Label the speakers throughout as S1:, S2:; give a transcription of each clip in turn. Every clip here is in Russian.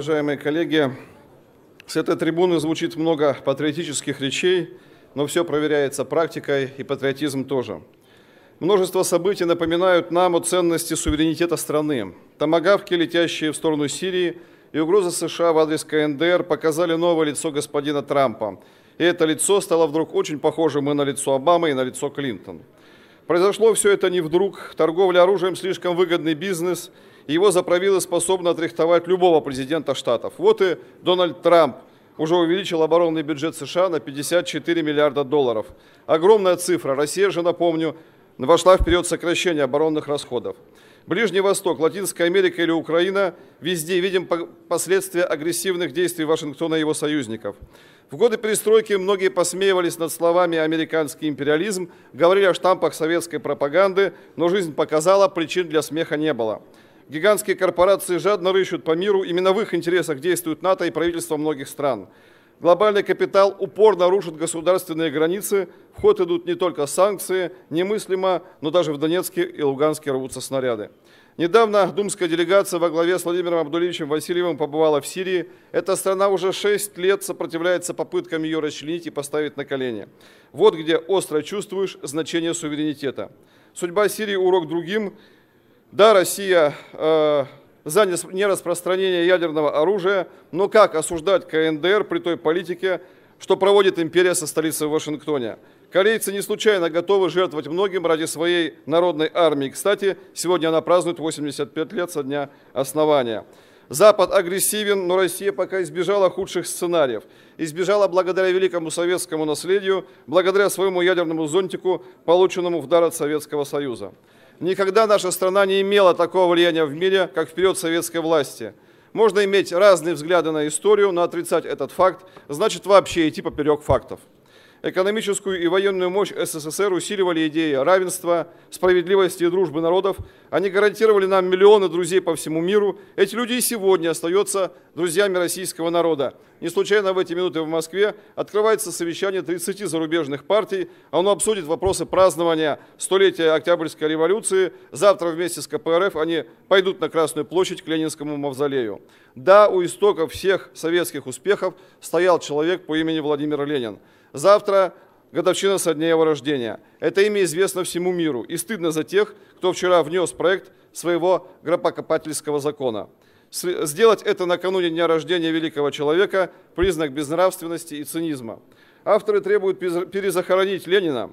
S1: уважаемые коллеги. С этой трибуны звучит много патриотических речей, но все проверяется практикой и патриотизм тоже. Множество событий напоминают нам о ценности суверенитета страны. Томагавки, летящие в сторону Сирии, и угроза США в адрес КНДР показали новое лицо господина Трампа. И это лицо стало вдруг очень похожим и на лицо Обамы, и на лицо Клинтон. Произошло все это не вдруг. Торговля оружием – слишком выгодный бизнес – его заправила способна отрихтовать любого президента Штатов. Вот и Дональд Трамп уже увеличил оборонный бюджет США на 54 миллиарда долларов. Огромная цифра. Россия же, напомню, вошла в период сокращения оборонных расходов. Ближний Восток, Латинская Америка или Украина – везде видим последствия агрессивных действий Вашингтона и его союзников. В годы перестройки многие посмеивались над словами «американский империализм», говорили о штампах советской пропаганды, но жизнь показала, причин для смеха не было. Гигантские корпорации жадно рыщут по миру, именно в их интересах действуют НАТО и правительства многих стран. Глобальный капитал упорно рушит государственные границы, в ход идут не только санкции, немыслимо, но даже в Донецке и Луганске рвутся снаряды. Недавно думская делегация во главе с Владимиром Абдулевичем Васильевым побывала в Сирии. Эта страна уже 6 лет сопротивляется попыткам ее расчленить и поставить на колени. Вот где остро чувствуешь значение суверенитета. Судьба Сирии – урок другим. Да, Россия э, за нераспространение ядерного оружия, но как осуждать КНДР при той политике, что проводит империя со столицей в Вашингтоне? Корейцы не случайно готовы жертвовать многим ради своей народной армии. Кстати, сегодня она празднует 85 лет со дня основания. Запад агрессивен, но Россия пока избежала худших сценариев. Избежала благодаря великому советскому наследию, благодаря своему ядерному зонтику, полученному в дар от Советского Союза. Никогда наша страна не имела такого влияния в мире, как в период советской власти. Можно иметь разные взгляды на историю, но отрицать этот факт значит вообще идти поперек фактов. Экономическую и военную мощь СССР усиливали идеи равенства, справедливости и дружбы народов. Они гарантировали нам миллионы друзей по всему миру. Эти люди и сегодня остаются друзьями российского народа. Не случайно в эти минуты в Москве открывается совещание 30 зарубежных партий. А оно обсудит вопросы празднования столетия Октябрьской революции. Завтра вместе с КПРФ они пойдут на Красную площадь к Ленинскому мавзолею. Да, у истоков всех советских успехов стоял человек по имени Владимир Ленин. Завтра годовщина со дня его рождения. Это имя известно всему миру, и стыдно за тех, кто вчера внес проект своего гробокопательского закона. Сделать это накануне дня рождения великого человека – признак безнравственности и цинизма. Авторы требуют перезахоронить Ленина,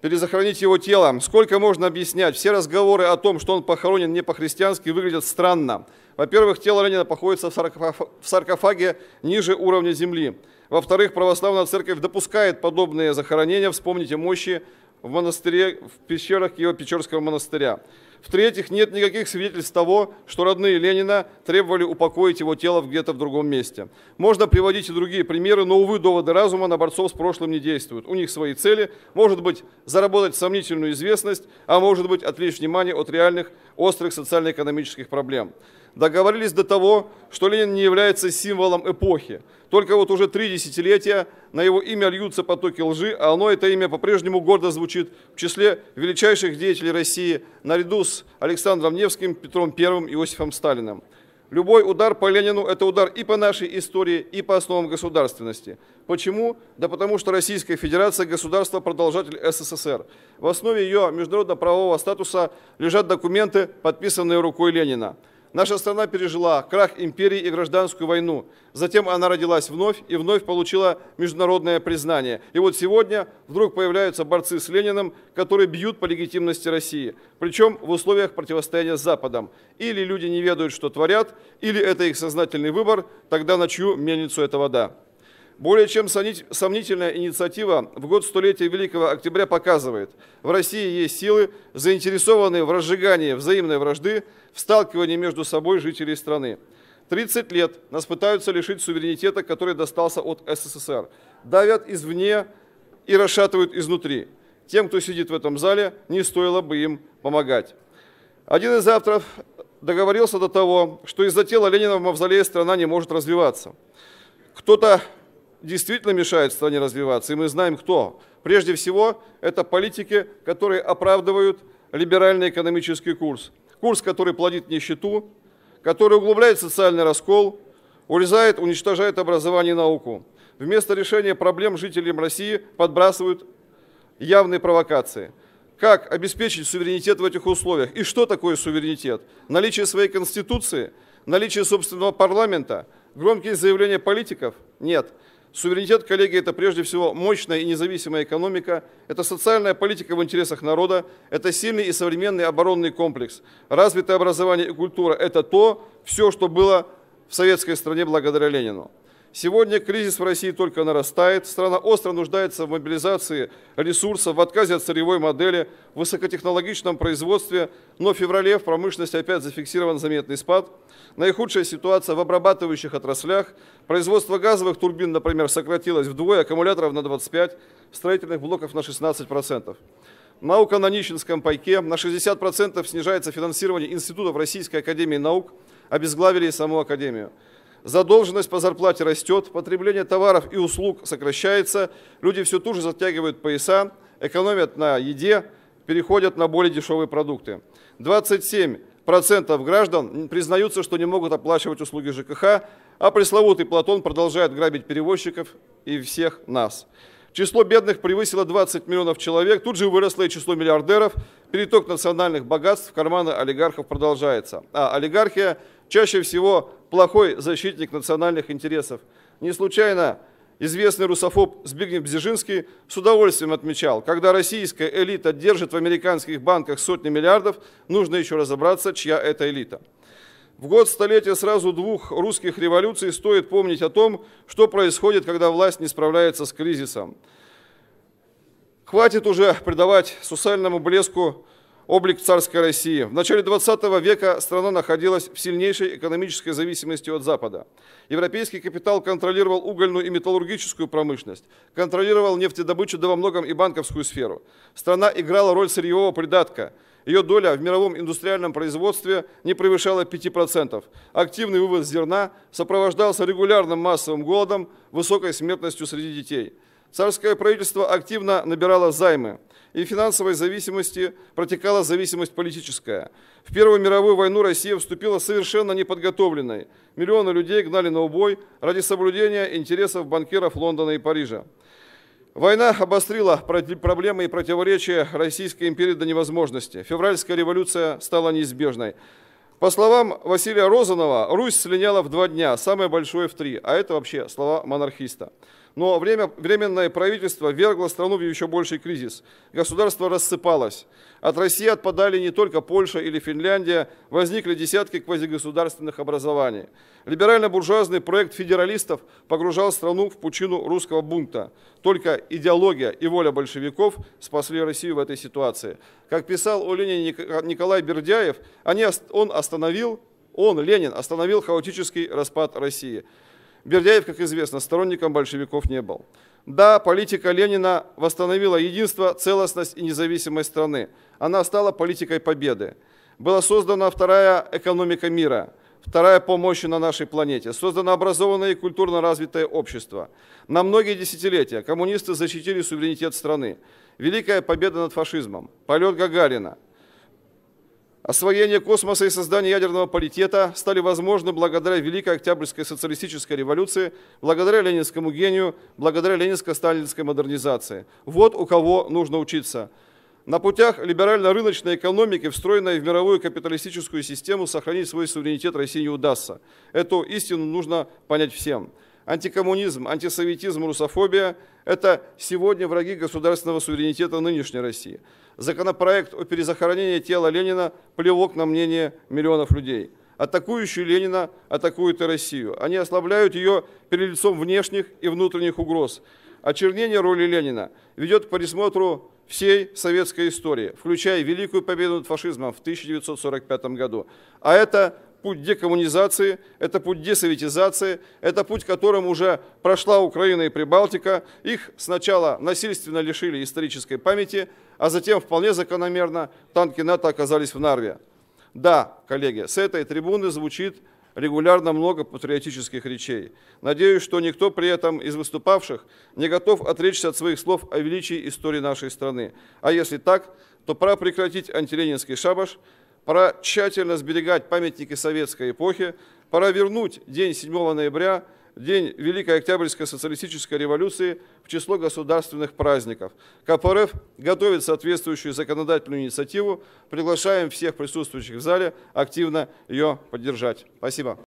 S1: перезахоронить его тело. Сколько можно объяснять? Все разговоры о том, что он похоронен не по-христиански, выглядят странно. Во-первых, тело Ленина находится в саркофаге ниже уровня земли. Во-вторых, православная церковь допускает подобные захоронения, вспомните мощи в монастыре, в пещерах его печерского монастыря. В-третьих, нет никаких свидетельств того, что родные Ленина требовали упокоить его тело где-то в другом месте. Можно приводить и другие примеры, но, увы, доводы разума на борцов с прошлым не действуют. У них свои цели, может быть, заработать сомнительную известность, а может быть, отвлечь внимание от реальных острых социально-экономических проблем. Договорились до того, что Ленин не является символом эпохи. Только вот уже три десятилетия на его имя льются потоки лжи, а оно, это имя, по-прежнему гордо звучит в числе величайших деятелей России, наряду с Александром Невским, Петром I, Иосифом Сталиным. Любой удар по Ленину – это удар и по нашей истории, и по основам государственности. Почему? Да потому что Российская Федерация – государство-продолжатель СССР. В основе ее международно-правового статуса лежат документы, подписанные рукой Ленина. Наша страна пережила крах империи и гражданскую войну. Затем она родилась вновь и вновь получила международное признание. И вот сегодня вдруг появляются борцы с Лениным, которые бьют по легитимности России. Причем в условиях противостояния с Западом. Или люди не ведают, что творят, или это их сознательный выбор, тогда на чью мельницу эта вода. Более чем сомнительная инициатива в год столетия Великого Октября показывает, в России есть силы, заинтересованные в разжигании взаимной вражды, в сталкивании между собой жителей страны. 30 лет нас пытаются лишить суверенитета, который достался от СССР. Давят извне и расшатывают изнутри. Тем, кто сидит в этом зале, не стоило бы им помогать. Один из авторов договорился до того, что из-за тела Ленина в мавзолее страна не может развиваться. Кто-то действительно мешают стране развиваться, и мы знаем кто. Прежде всего, это политики, которые оправдывают либеральный экономический курс. Курс, который плодит нищету, который углубляет социальный раскол, урезает, уничтожает образование и науку. Вместо решения проблем жителям России подбрасывают явные провокации. Как обеспечить суверенитет в этих условиях? И что такое суверенитет? Наличие своей конституции? Наличие собственного парламента? Громкие заявления политиков? Нет. Суверенитет, коллеги, это прежде всего мощная и независимая экономика, это социальная политика в интересах народа, это сильный и современный оборонный комплекс, развитое образование и культура – это то, все, что было в советской стране благодаря Ленину. Сегодня кризис в России только нарастает, страна остро нуждается в мобилизации ресурсов, в отказе от сырьевой модели, в высокотехнологичном производстве, но в феврале в промышленности опять зафиксирован заметный спад. Наихудшая ситуация в обрабатывающих отраслях. Производство газовых турбин, например, сократилось вдвое, аккумуляторов на 25, строительных блоков на 16%. Наука на нищенском пайке. На 60% снижается финансирование институтов Российской Академии Наук, обезглавили и саму Академию задолженность по зарплате растет, потребление товаров и услуг сокращается, люди все туже затягивают пояса, экономят на еде, переходят на более дешевые продукты. 27 процентов граждан признаются, что не могут оплачивать услуги ЖКХ, а пресловутый Платон продолжает грабить перевозчиков и всех нас. Число бедных превысило 20 миллионов человек, тут же выросло и число миллиардеров – Переток национальных богатств в карманы олигархов продолжается. А олигархия чаще всего плохой защитник национальных интересов. Не случайно известный русофоб Збигнев Бзижинский с удовольствием отмечал, когда российская элита держит в американских банках сотни миллиардов, нужно еще разобраться, чья это элита. В год столетия сразу двух русских революций стоит помнить о том, что происходит, когда власть не справляется с кризисом. Хватит уже придавать сусальному блеску облик царской России. В начале 20 века страна находилась в сильнейшей экономической зависимости от Запада. Европейский капитал контролировал угольную и металлургическую промышленность, контролировал нефтедобычу, да во многом и банковскую сферу. Страна играла роль сырьевого придатка. Ее доля в мировом индустриальном производстве не превышала 5%. Активный вывоз зерна сопровождался регулярным массовым голодом, высокой смертностью среди детей – Царское правительство активно набирало займы, и финансовой зависимости протекала зависимость политическая. В Первую мировую войну Россия вступила совершенно неподготовленной. Миллионы людей гнали на убой ради соблюдения интересов банкиров Лондона и Парижа. Война обострила проблемы и противоречия Российской империи до невозможности. Февральская революция стала неизбежной. По словам Василия Розанова, Русь слиняла в два дня, самое большое в три, а это вообще слова монархиста. Но время, временное правительство вергло страну в еще больший кризис. Государство рассыпалось. От России отпадали не только Польша или Финляндия, возникли десятки квазигосударственных образований. Либерально-буржуазный проект федералистов погружал страну в пучину русского бунта. Только идеология и воля большевиков спасли Россию в этой ситуации. Как писал о Ленине Николай Бердяев, они, он остановил, он, Ленин, остановил хаотический распад России. Бердяев, как известно, сторонником большевиков не был. Да, политика Ленина восстановила единство, целостность и независимость страны. Она стала политикой победы. Была создана вторая экономика мира, вторая по мощи на нашей планете. Создано образованное и культурно развитое общество. На многие десятилетия коммунисты защитили суверенитет страны. Великая победа над фашизмом, полет Гагарина – Освоение космоса и создание ядерного паритета стали возможны благодаря Великой Октябрьской социалистической революции, благодаря ленинскому гению, благодаря ленинско-сталинской модернизации. Вот у кого нужно учиться. На путях либерально-рыночной экономики, встроенной в мировую капиталистическую систему, сохранить свой суверенитет России не удастся. Эту истину нужно понять всем. Антикоммунизм, антисоветизм, русофобия – это сегодня враги государственного суверенитета нынешней России. Законопроект о перезахоронении тела Ленина – плевок на мнение миллионов людей. Атакующие Ленина атакуют и Россию. Они ослабляют ее перед лицом внешних и внутренних угроз. Очернение роли Ленина ведет к пересмотру всей советской истории, включая Великую победу над фашизмом в 1945 году. А это путь декоммунизации, это путь десоветизации, это путь, которым уже прошла Украина и Прибалтика. Их сначала насильственно лишили исторической памяти, а затем вполне закономерно танки НАТО оказались в Нарве. Да, коллеги, с этой трибуны звучит регулярно много патриотических речей. Надеюсь, что никто при этом из выступавших не готов отречься от своих слов о величии истории нашей страны. А если так, то пора прекратить антиленинский шабаш, Пора тщательно сберегать памятники советской эпохи, пора вернуть день 7 ноября, день Великой Октябрьской социалистической революции в число государственных праздников. КПРФ готовит соответствующую законодательную инициативу. Приглашаем всех присутствующих в зале активно ее поддержать. Спасибо.